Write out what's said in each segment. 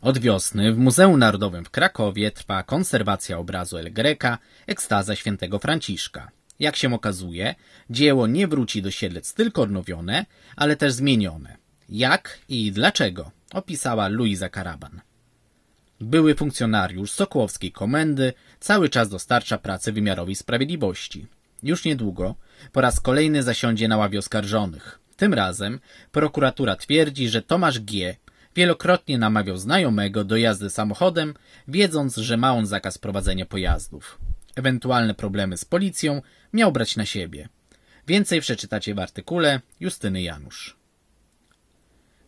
Od wiosny w Muzeum Narodowym w Krakowie trwa konserwacja obrazu El Greca Ekstaza Świętego Franciszka. Jak się okazuje, dzieło nie wróci do Siedlec tylko odnowione, ale też zmienione. Jak i dlaczego? Opisała Luisa Karaban. Były funkcjonariusz Sokłowskiej Komendy cały czas dostarcza pracy wymiarowi sprawiedliwości. Już niedługo po raz kolejny zasiądzie na ławie oskarżonych. Tym razem prokuratura twierdzi, że Tomasz G., Wielokrotnie namawiał znajomego do jazdy samochodem, wiedząc, że ma on zakaz prowadzenia pojazdów. Ewentualne problemy z policją miał brać na siebie. Więcej przeczytacie w artykule Justyny Janusz.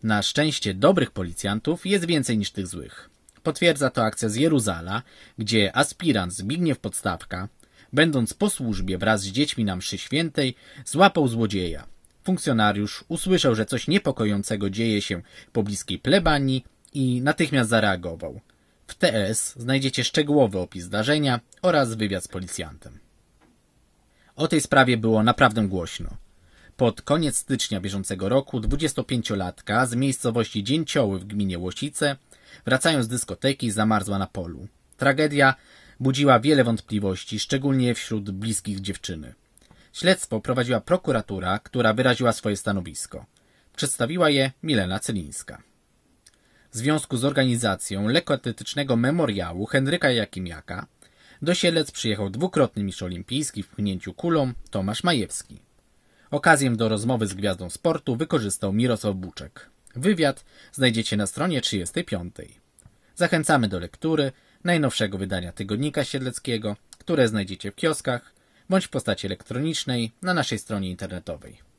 Na szczęście dobrych policjantów jest więcej niż tych złych. Potwierdza to akcja z Jeruzala, gdzie aspirant Zbigniew Podstawka, będąc po służbie wraz z dziećmi na mszy świętej, złapał złodzieja, Funkcjonariusz usłyszał, że coś niepokojącego dzieje się pobliskiej plebanii i natychmiast zareagował. W TS znajdziecie szczegółowy opis zdarzenia oraz wywiad z policjantem. O tej sprawie było naprawdę głośno. Pod koniec stycznia bieżącego roku 25-latka z miejscowości Dzięcioły w gminie Łosice, wracając z dyskoteki, zamarzła na polu. Tragedia budziła wiele wątpliwości, szczególnie wśród bliskich dziewczyny. Śledztwo prowadziła prokuratura, która wyraziła swoje stanowisko. Przedstawiła je Milena Celińska. W związku z organizacją lekkoatletycznego memoriału Henryka Jakimiaka do Siedlec przyjechał dwukrotny mistrz olimpijski w pchnięciu kulą Tomasz Majewski. Okazję do rozmowy z gwiazdą sportu wykorzystał Mirosław Buczek. Wywiad znajdziecie na stronie 35. Zachęcamy do lektury najnowszego wydania tygodnika siedleckiego, które znajdziecie w kioskach, bądź w postaci elektronicznej na naszej stronie internetowej.